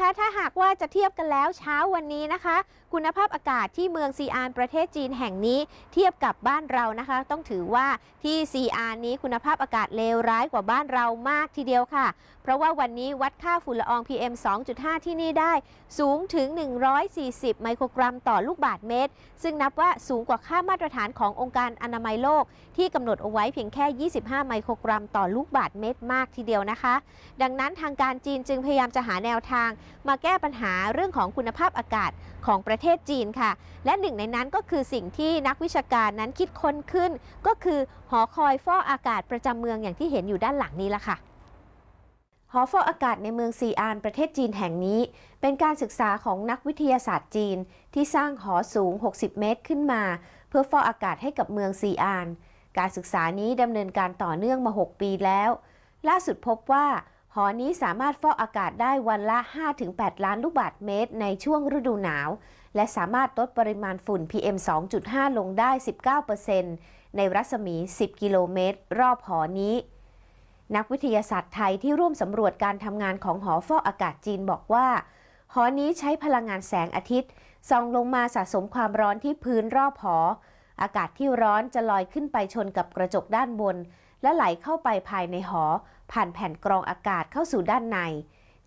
คะถ้าหากว่าจะเทียบกันแล้วเช้าวันนี้นะคะ คุณภาพอากาศที่เมืองซีอานประเทศจีนแห่งนี้ เทียบกับบ้านเรานะคะ ต้องถือว่าที่ซีอานนี้คุณภาพอากาศเลวร้ายกว่าบ้านเรามากทีเดียวค่ะ เพราะว่าวันนี้วัดค่าฝุ่นละออง PM 2.5 ที่นี่ได้ สูงถึง 140 ไมโครกรัมต่อลูกบาศก์เมตรซึ่งนับว่าสูงกว่าค่ามาตรฐานขององค์การอนามัยโลก ที่กำหนดเอาไว้เพียงแค่ 25 ไมโครกรัมต่อลูกบาศก์เมตรมากทีเดียวนะคะ ดังนั้นทางการจีนจึงพยายามจะหาแนวทางมาแก้ปัญหาเรื่องของคุณภาพอากาศของประเทศจีนค่ะ และหนึ่งในนั้นก็คือสิ่งที่นักวิชาการนั้นคิดค้นขึ้น ก็คือหอคอยฟอกอากาศประจำเมืองอย่างที่เห็นอยู่ด้านหลังนี้ละค่ะหอฟอกอากาศในเมืองซีอาน ประเทศจีนแห่งนี้ เป็นการศึกษาของนักวิทยาศาสตร์จีนที่สร้างหอสูง 60 เมตรขึ้นมา เพื่อฟอกอากาศให้กับเมืองซีอาน การศึกษานี้ดำเนินการต่อเนื่องมา 6 ปีแล้ว ล่าสุดพบว่าหอนี้สามารถฟอกอากาศได้วันละ 5-8 ล้านลูกบาศก์เมตรในช่วงฤดูหนาว และสามารถลดปริมาณฝุ่น PM 2.5 ลงได้ 19%ในรัศมี 10 กิโลเมตรรอบหอนี้ นักวิทยาศาสตร์ไทยที่ร่วมสำรวจการทำงานของหอฟอกอากาศจีนบอกว่า หอนี้ใช้พลังงานแสงอาทิตย์ส่องลงมาสะสมความร้อนที่พื้นรอบหอ อากาศที่ร้อนจะลอยขึ้นไปชนกับกระจกด้านบนและไหลเข้าไปภายในหอ ผ่านแผ่นกรองอากาศเข้าสู่ด้านใน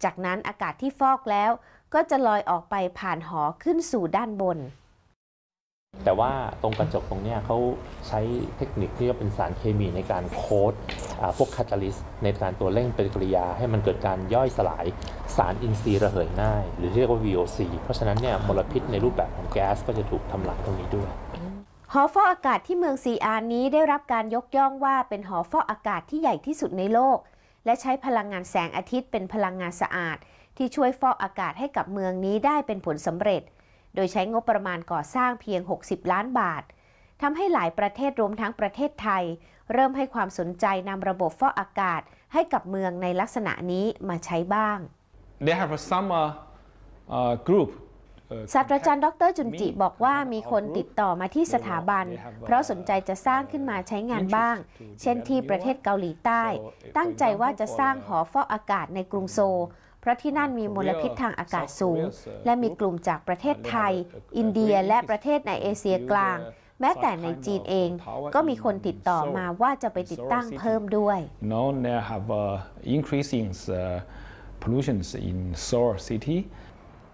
จากนั้นอากาศที่ฟอกแล้ว ก็จะลอยออกไปผ่านหอขึ้นสู่ด้านบน แต่ว่าตรงกระจกตรงนี้เขาใช้เทคนิคที่เป็นสารเคมีในการโค้ดพวกคาตาลิสในการตัวเร่งปฏิกิริยาให้มันเกิดการย่อยสลายสารอินทรีย์ระเหยง่าย หรือเรียกว่า VOC เพราะฉะนั้นเนี่ยมลพิษในรูปแบบของแก๊สก็จะถูกทำลายตรงนี้ด้วยหอฟอกอากาศที่เมืองซีอานนี้ได้รับการยกย่องว่าเป็นหอฟอกอากาศที่ใหญ่ที่สุดในโลก และใช้พลังงานแสงอาทิตย์เป็นพลังงานสะอาด ที่ช่วยฟอกอากาศให้กับเมืองนี้ได้เป็นผลสำเร็จ โดยใช้งบประมาณก่อสร้างเพียง 60 ล้านบาททำให้หลายประเทศรวมทั้งประเทศไทย เริ่มให้ความสนใจนำระบบฟอกอากาศให้กับเมืองในลักษณะนี้มาใช้บ้าง They have a summer uh, group ศาสตราจารย์ดรจุนจิบอกว่ามีคนติดต่อมาที่สถาบัน เพราะสนใจจะสร้างขึ้นมาใช้งานบ้าง เช่นที่ประเทศเกาหลีใต้ ตั้งใจว่าจะสร้างหอฟอกอากาศในกรุงโซ เพราะที่นั่นมีมลพิษทางอากาศสูง และมีกลุ่มจากประเทศไทย อินเดียและประเทศในเอเชียกลาง แม้แต่ในจีนเองก็มีคนติดต่อมาว่าจะไปติดตั้งเพิ่มด้วย n o t h e have increasing pollutions in Seoul city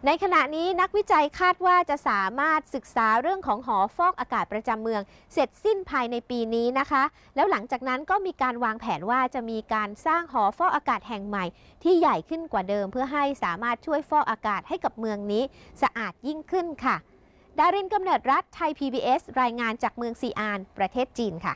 ในขณะนี้นักวิจัยคาดว่าจะสามารถศึกษาเรื่องของหอฟอกอากาศประจำเมือง เสร็จสิ้นภายในปีนี้นะคะ แล้วหลังจากนั้นก็มีการวางแผนว่าจะมีการสร้างหอฟอกอากาศแห่งใหม่ ที่ใหญ่ขึ้นกว่าเดิม เพื่อให้สามารถช่วยฟอกอากาศให้กับเมืองนี้ สะอาดยิ่งขึ้นค่ะ ดารินกำเนิดรัฐไทย PBS รายงานจากเมืองซีอาน ประเทศจีนค่ะ